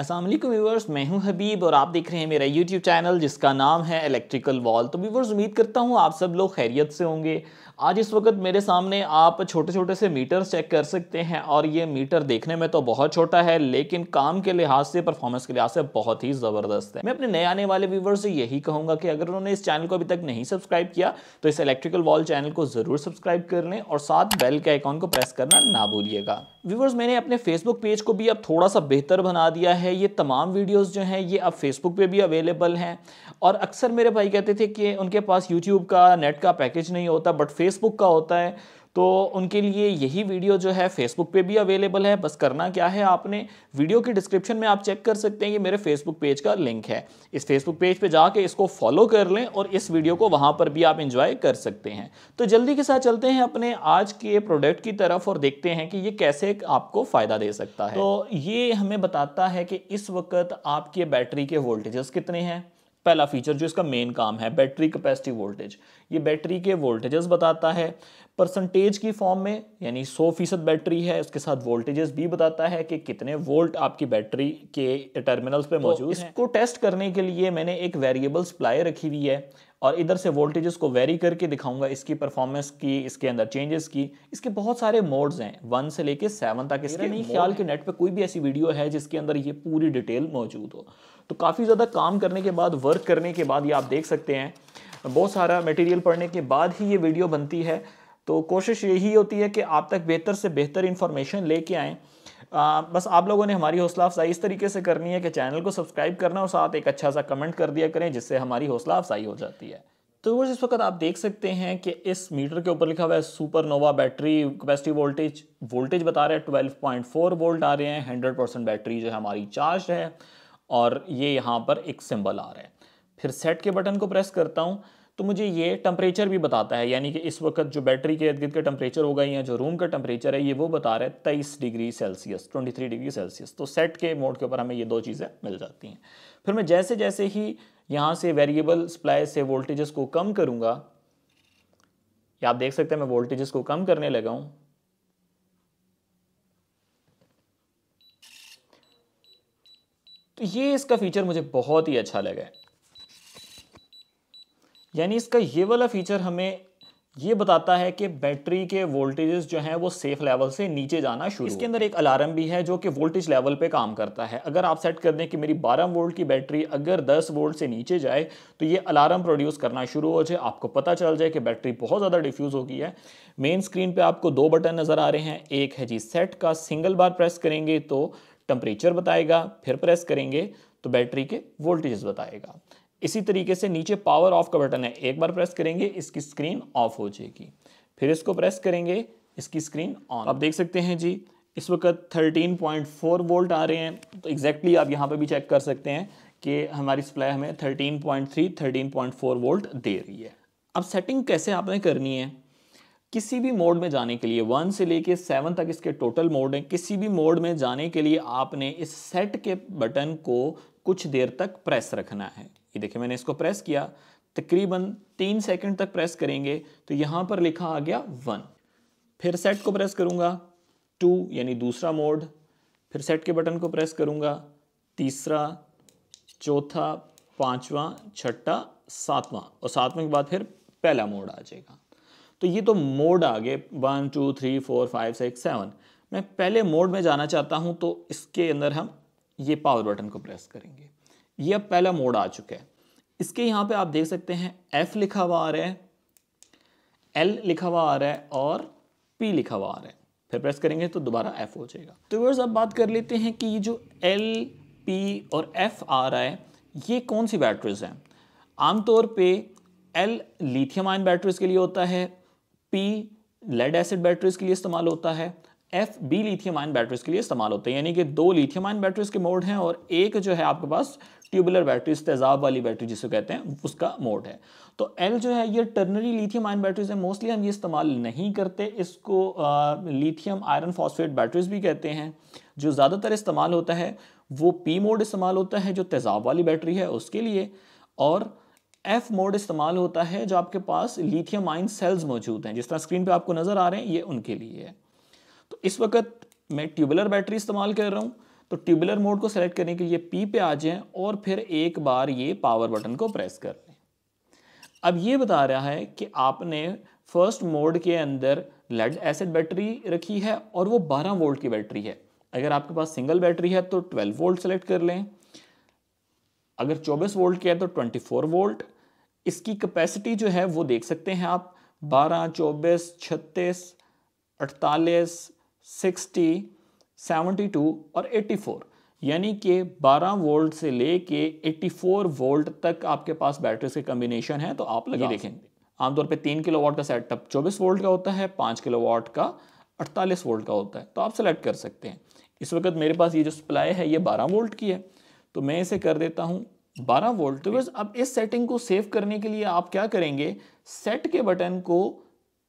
Aslam viewers मैं हूं हबीब और आप देख रहे हैं मेरा YouTube चैनल जिसका नाम है इलेक्ट्रिकल वॉल तो व्यूवर्स उम्मीद करता हूं आप सब लोग खैरियत से होंगे आज इस वक्त मेरे सामने आप छोटे छोटे से मीटर्स चेक कर सकते हैं और ये मीटर देखने में तो बहुत छोटा है लेकिन काम के लिहाज से परफॉर्मेंस के लिहाज से बहुत ही ज़बरदस्त है मैं अपने नए आने वाले व्यूवर से यही कहूंगा कि अगर उन्होंने इस चैनल को अभी तक नहीं सब्सक्राइब किया तो इस इलेक्ट्रिकल वॉल चैनल को ज़रूर सब्सक्राइब कर लें और साथ बेल के आइकॉन को प्रेस करना ना भूलिएगा व्यूवर्स मैंने अपने फेसबुक पेज को भी अब थोड़ा सा बेहतर बना दिया है ये तमाम वीडियोस जो हैं ये अब फेसबुक पे भी अवेलेबल हैं और अक्सर मेरे भाई कहते थे कि उनके पास यूट्यूब का नेट का पैकेज नहीं होता बट फेसबुक का होता है तो उनके लिए यही वीडियो जो है फेसबुक पे भी अवेलेबल है बस करना क्या है आपने वीडियो की डिस्क्रिप्शन में आप चेक कर सकते हैं ये मेरे फेसबुक पेज का लिंक है इस फेसबुक पेज पे जाके इसको फॉलो कर लें और इस वीडियो को वहाँ पर भी आप इन्जॉय कर सकते हैं तो जल्दी के साथ चलते हैं अपने आज के प्रोडक्ट की तरफ और देखते हैं कि ये कैसे आपको फ़ायदा दे सकता है तो ये हमें बताता है कि इस वक्त आपके बैटरी के वोल्टेजेस कितने हैं पहला फीचर जो इसका मेन काम है बैटरी कैपेसिटी वोल्टेज ये बैटरी के वोल्टेजेस बताता है परसेंटेज की फॉर्म में यानी 100 फीसद बैटरी है उसके साथ वोल्टेजेस भी बताता है कि कितने वोल्ट आपकी बैटरी के टर्मिनल्स पे तो मौजूद इसको टेस्ट करने के लिए मैंने एक वेरिएबल सप्लाई रखी हुई है और इधर से वोल्टेजेस को वेरी करके दिखाऊंगा इसकी परफॉर्मेंस की इसके अंदर चेंजेस की इसके बहुत सारे मोड्स हैं वन से लेके सेवन तक इसके नहीं ख्याल के नेट पे कोई भी ऐसी वीडियो है जिसके अंदर ये पूरी डिटेल मौजूद हो तो काफ़ी ज़्यादा काम करने के बाद वर्क करने के बाद ये आप देख सकते हैं बहुत सारा मटेरियल पढ़ने के बाद ही ये वीडियो बनती है तो कोशिश यही होती है कि आप तक बेहतर से बेहतर इन्फॉर्मेशन लेके आएँ बस आप लोगों ने हमारी हौसला अफजाई इस तरीके से करनी है कि चैनल को सब्सक्राइब करना और साथ एक अच्छा सा कमेंट कर दिया करें जिससे हमारी हौसला अफजाई हो जाती है तो वो इस वक्त आप देख सकते हैं कि इस मीटर के ऊपर लिखा हुआ है supernova battery capacity voltage voltage बता रहा है ट्वेल्व पॉइंट फोर वोल्ट आ रहे हैं हंड्रेड परसेंट बैटरी जो है हमारी चार्ज है और ये यहाँ पर एक सिंबल आ रहा है फिर सेट के बटन को प्रेस करता हूँ तो मुझे ये टेम्परेचर भी बताता है यानी कि इस वक्त जो बैटरी के इर्द का टेम्परेचर होगा या जो रूम का टेम्परेचर है ये वो बता रहा है तेईस degree Celsius twenty three degree Celsius तो सेट के मोड के ऊपर हमें ये दो चीज़ें मिल जाती हैं फिर मैं जैसे जैसे ही यहाँ से वेरिएबल सप्लाई से वोल्टेजेस को कम करूँगा या आप देख सकते हैं मैं वोल्टेजेस को कम करने लगा हूँ तो ये इसका फीचर मुझे बहुत ही अच्छा लगा है यानी इसका ये वाला फीचर हमें ये बताता है कि बैटरी के वोल्टेजेस जो हैं वो सेफ लेवल से नीचे जाना शुरू इसके अंदर एक अलार्म भी है जो कि वोल्टेज लेवल पे काम करता है अगर आप सेट कर दें कि मेरी 12 वोल्ट की बैटरी अगर 10 वोल्ट से नीचे जाए तो ये अलार्म प्रोड्यूस करना शुरू हो जाए आपको पता चल जाए कि बैटरी बहुत ज़्यादा डिफ्यूज़ हो गई है मेन स्क्रीन पर आपको दो बटन नज़र आ रहे हैं एक है जी सेट का सिंगल बार प्रेस करेंगे तो टम्परेचर बताएगा फिर प्रेस करेंगे तो बैटरी के वोल्टेजेस बताएगा इसी तरीके से नीचे पावर ऑफ का बटन है एक बार प्रेस करेंगे इसकी स्क्रीन ऑफ हो जाएगी फिर इसको प्रेस करेंगे इसकी स्क्रीन ऑन आप देख सकते हैं जी इस वक्त 13.4 वोल्ट आ रहे हैं तो एग्जैक्टली exactly आप यहाँ पर भी चेक कर सकते हैं कि हमारी सप्लाई हमें 13.3 13.4 वोल्ट दे रही है अब सेटिंग कैसे आपने करनी है किसी भी मोड में जाने के लिए वन से लेके सेवन तक इसके टोटल मोड हैं किसी भी मोड में जाने के लिए आपने इस सेट के बटन को कुछ देर तक प्रेस रखना है ये देखिए मैंने इसको प्रेस किया तकरीबन तीन सेकंड तक प्रेस करेंगे तो यहां पर लिखा आ गया वन फिर सेट को प्रेस करूंगा टू यानी दूसरा मोड फिर सेट के बटन को प्रेस करूंगा तीसरा चौथा पांचवा छठा सातवां और सातवां के बाद फिर पहला मोड आ जाएगा तो ये तो मोड आ गए one two three four five six seven मैं पहले मोड में जाना चाहता हूं तो इसके अंदर हम ये पावर बटन को प्रेस करेंगे ये अब पहला मोड आ चुका है इसके यहां पे आप देख सकते हैं एफ लिखा हुआ आ रहा है एल लिखा हुआ आ रहा है और पी लिखा हुआ आ रहा है फिर प्रेस करेंगे तो दोबारा एफ हो जाएगा तो वर्स अब बात कर लेते हैं कि ये जो एल पी और एफ आ रहा है ये कौन सी बैटरीज हैं आमतौर पे एल लिथियम आयन बैटरीज के लिए होता है पी लेड एसिड बैटरीज के लिए इस्तेमाल होता है F B lithium ion batteries के लिए इस्तेमाल होते हैं यानी कि दो लिथियम आयन बैटरीज के मोड हैं और एक जो है आपके पास ट्यूबुलर बैटरीज तेजाब वाली बैटरी जिसे कहते हैं उसका मोड है तो एल जो है ये टर्नरी लिथियम आयन बैटरीज है मोस्टली हम ये इस्तेमाल नहीं करते इसको लिथियम आयरन फॉस्फेट बैटरीज भी कहते हैं जो ज़्यादातर इस्तेमाल होता है वो पी मोड इस्तेमाल होता है जो तेजाब वाली बैटरी है उसके लिए और एफ मोड इस्तेमाल होता है जो आपके पास लिथियम आयन सेल्स मौजूद हैं जिस तरह स्क्रीन पे आपको नज़र आ रहे हैं ये उनके लिए है इस वक्त मैं ट्यूबुलर बैटरी इस्तेमाल कर रहा हूँ तो ट्यूबुलर मोड को सेलेक्ट करने के लिए पी पे आ जाएं और फिर एक बार ये पावर बटन को प्रेस कर लें अब ये बता रहा है कि आपने फर्स्ट मोड के अंदर लेड एसिड बैटरी रखी है और वो 12 वोल्ट की बैटरी है अगर आपके पास सिंगल बैटरी है तो 12 वोल्ट सेलेक्ट कर लें अगर 24 वोल्ट की है तो 24 वोल्ट इसकी कैपेसिटी जो है वो देख सकते हैं आप 12, 24, 36, 48, सेवेंटी टू और एट्टी फोर यानी कि 12 वोल्ट से लेके 84 वोल्ट तक आपके पास बैटरीज के कम्बिनेशन है तो आप लगा देखेंगे आमतौर पे तीन किलो वाट का सेटअप 24 वोल्ट का होता है पाँच किलो वाट का 48 वोल्ट का होता है तो आप सेलेक्ट कर सकते हैं इस वक्त मेरे पास ये जो सप्लाई है ये 12 वोल्ट की है तो मैं इसे कर देता हूँ 12 वोल्ट तो बस अब इस सेटिंग को सेव करने के लिए आप क्या करेंगे सेट के बटन को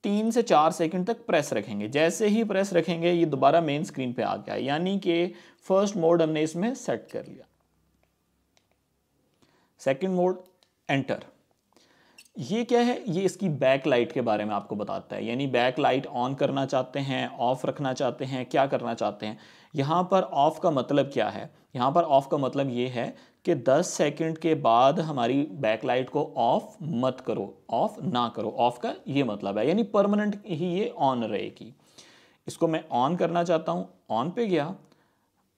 तीन से चार सेकंड तक प्रेस रखेंगे जैसे ही प्रेस रखेंगे ये दोबारा मेन स्क्रीन पे आ गया यानी कि फर्स्ट मोड हमने इसमें सेट कर लिया सेकंड मोड एंटर ये क्या है ये इसकी बैक लाइट के बारे में आपको बताता है यानी बैक लाइट ऑन करना चाहते हैं ऑफ रखना चाहते हैं क्या करना चाहते हैं यहां पर ऑफ का मतलब क्या है यहाँ पर ऑफ का मतलब ये है कि 10 सेकंड के बाद हमारी बैकलाइट को ऑफ मत करो ऑफ ना करो ऑफ का ये मतलब है यानी परमानेंट ही ये ऑन रहेगी इसको मैं ऑन करना चाहता हूँ ऑन पे गया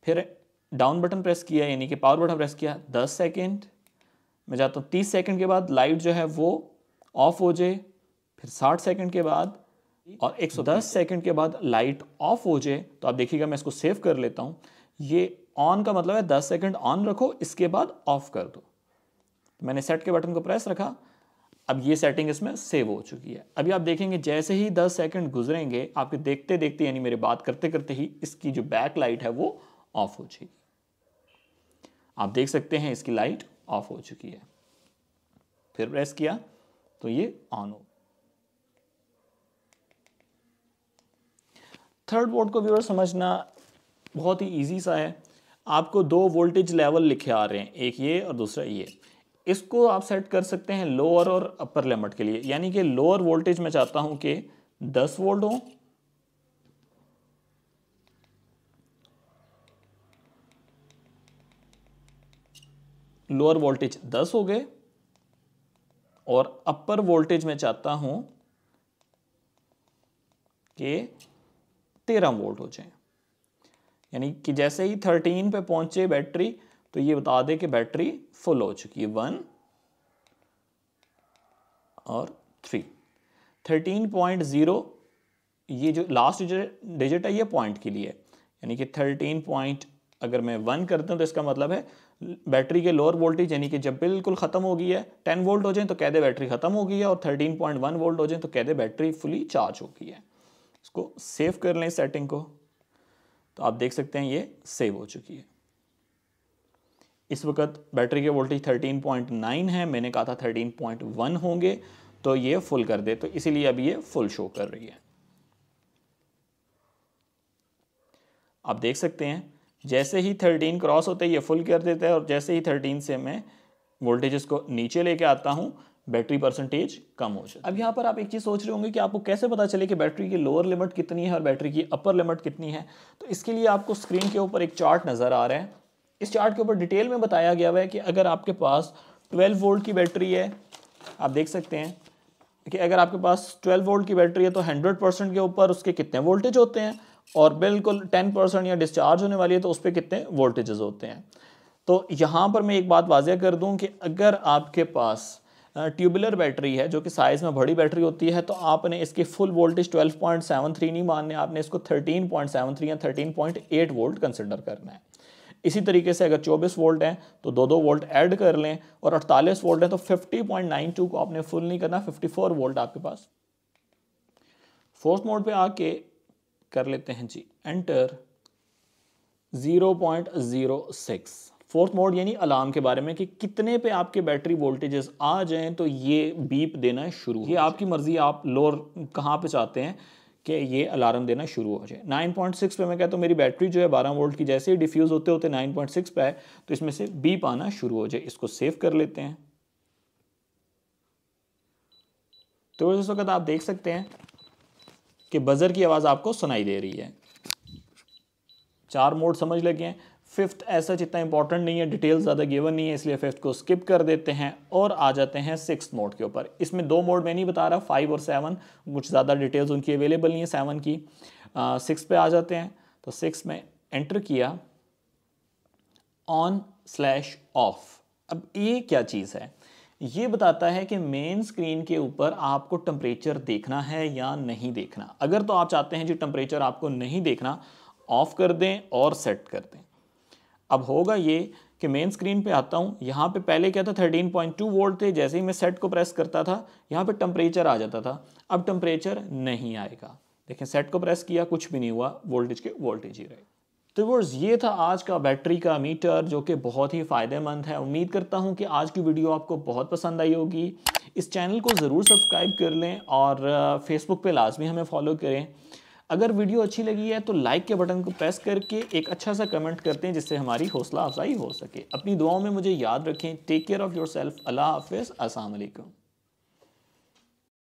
फिर डाउन बटन प्रेस किया यानी कि पावर बटन प्रेस किया 10 सेकंड मैं जाता हूँ तीस सेकेंड के बाद लाइट जो है वो ऑफ हो जाए फिर साठ सेकेंड के बाद और 110 सेकंड के बाद लाइट ऑफ हो जाए तो आप देखिएगा मैं इसको सेव कर लेता हूँ ये ऑन का मतलब है दस सेकंड ऑन रखो इसके बाद ऑफ कर दो मैंने सेट के बटन को प्रेस रखा अब ये सेटिंग इसमें सेव हो चुकी है अभी आप देखेंगे जैसे ही 10 सेकंड गुजरेंगे आपके देखते देखते यानी मेरे बात करते करते ही इसकी जो बैक लाइट है वो ऑफ हो जाएगी आप देख सकते हैं इसकी लाइट ऑफ हो चुकी है फिर प्रेस किया तो ये ऑन हो थर्ड बोर्ड को व्यूअर समझना बहुत ही इजी सा है आपको दो वोल्टेज लेवल लिखे आ रहे हैं एक ये और दूसरा ये इसको आप सेट कर सकते हैं लोअर और अपर लिमिट के लिए यानी कि लोअर वोल्टेज में चाहता हूं कि 10 वोल्ट हो लोअर वोल्टेज 10 हो गए और अपर वोल्टेज में चाहता हूं कि 13 वोल्ट हो जाए यानी कि जैसे ही थर्टीन पे पहुंचे बैटरी तो ये बता दे कि बैटरी फुल हो चुकी है वन और थ्री थर्टीन पॉइंट ज़ीरो ये जो लास्ट डिजिट है ये पॉइंट के लिए यानी कि थर्टीन पॉइंट अगर मैं वन करता हूँ तो इसका मतलब है बैटरी के लोअर वोल्टेज यानी कि जब बिल्कुल ख़त्म हो गई है टेन वोल्ट हो जाए तो कह दे बैटरी ख़त्म हो गई है और थर्टीन पॉइंट वन वोल्ट हो जाए तो कह दे बैटरी फुली चार्ज हो गई है इसको सेव कर लें सेटिंग को तो आप देख सकते हैं ये सेव हो चुकी है इस वक्त बैटरी के वोल्टेज 13.9 है मैंने कहा था 13.1 होंगे तो ये फुल कर दे तो इसीलिए अभी ये फुल शो कर रही है आप देख सकते हैं जैसे ही 13 क्रॉस होते ये फुल कर देता है और जैसे ही 13 से मैं वोल्टेजेस को नीचे लेके आता हूं बैटरी परसेंटेज कम हो जाए अब यहाँ पर आप एक चीज़ सोच रहे होंगे कि आपको कैसे पता चले कि बैटरी की लोअर लिमिट कितनी है और बैटरी की अपर लिमिट कितनी है तो इसके लिए आपको स्क्रीन के ऊपर एक चार्ट नज़र आ रहा है इस चार्ट के ऊपर डिटेल में बताया गया हुआ है कि अगर आपके पास 12 वोल्ट की बैटरी है आप देख सकते हैं कि अगर आपके पास 12 वोल्ट की बैटरी है तो 100 परसेंट के ऊपर उसके कितने वोल्टेज होते हैं और बिल्कुल 10 परसेंट या डिस्चार्ज होने वाली है तो उस पर कितने वोल्टेजेस होते हैं तो यहाँ पर मैं एक बात वाजिया कर दूँ कि अगर आपके पास ट्यूबुलर बैटरी है जो कि साइज़ में बड़ी बैटरी होती है तो आपने इसकी फुल वोल्टेज 12.73 नहीं मानने आपने इसको 13.73 या 13.8 वोल्ट कंसिडर करना है इसी तरीके से अगर 24 वोल्ट हैं तो दो दो वोल्ट ऐड कर लें और 48 वोल्ट हैं तो 50.92 को आपने फुल नहीं करना 54 वोल्ट आपके पास फोर्थ मोड पे आके कर लेते हैं जी एंटर 0.06 फोर्थ मोड यानी अलार्म के बारे में कि कितने पे आपके बैटरी वोल्टेजेस आ जाएं तो ये बीप देना शुरू ये आपकी मर्जी आप लोअर कहाँ पे चाहते हैं कि ये अलार्म देना शुरू हो जाए 9.6 पॉइंट पे मैं कहता हूँ मेरी बैटरी जो है 12 वोल्ट की जैसे ही डिफ्यूज़ होते होते 9.6 पॉइंट पे है तो इसमें से बीप आना शुरू हो जाए इसको सेव कर लेते हैं तो इस वक्त आप देख सकते हैं कि बज़र की आवाज़ आपको सुनाई दे रही है चार मोड समझ लगे हैं फिफ्थ ऐसा इतना इंपॉर्टेंट नहीं है डिटेल ज़्यादा गिवन नहीं है इसलिए फिफ्थ को स्किप कर देते हैं और आ जाते हैं सिक्स मोड के ऊपर इसमें दो मोड मैं नहीं बता रहा फाइव और सेवन कुछ ज़्यादा डिटेल्स उनकी अवेलेबल नहीं है सेवन की सिक्स uh, पे आ जाते हैं तो सिक्स में एंटर किया ऑन स्लैश ऑफ अब ये क्या चीज़ है ये बताता है कि मेन स्क्रीन के ऊपर आपको टम्परेचर देखना है या नहीं देखना अगर तो आप चाहते हैं जो टम्परेचर आपको नहीं देखना ऑफ़ कर दें और सेट कर दें अब होगा ये कि मेन स्क्रीन पे आता हूँ यहाँ पे पहले क्या था 13.2 वोल्ट थे जैसे ही मैं सेट को प्रेस करता था यहाँ पे टम्परेचर आ जाता था अब टम्परेचर नहीं आएगा देखें सेट को प्रेस किया कुछ भी नहीं हुआ वोल्टेज के वोल्टेज ही रहे तो वर्स ये था आज का बैटरी का मीटर जो कि बहुत ही फ़ायदेमंद है उम्मीद करता हूँ कि आज की वीडियो आपको बहुत पसंद आई होगी इस चैनल को ज़रूर सब्सक्राइब कर लें और फेसबुक uh, पे लाजमी हमें फॉलो करें अगर वीडियो अच्छी लगी है तो लाइक के बटन को प्रेस करके एक अच्छा सा कमेंट करते हैं जिससे हमारी हौसला अफजाई हो सके अपनी दुआओं में मुझे याद रखें take care of yourself अल्लाह हाफिज़ असलकम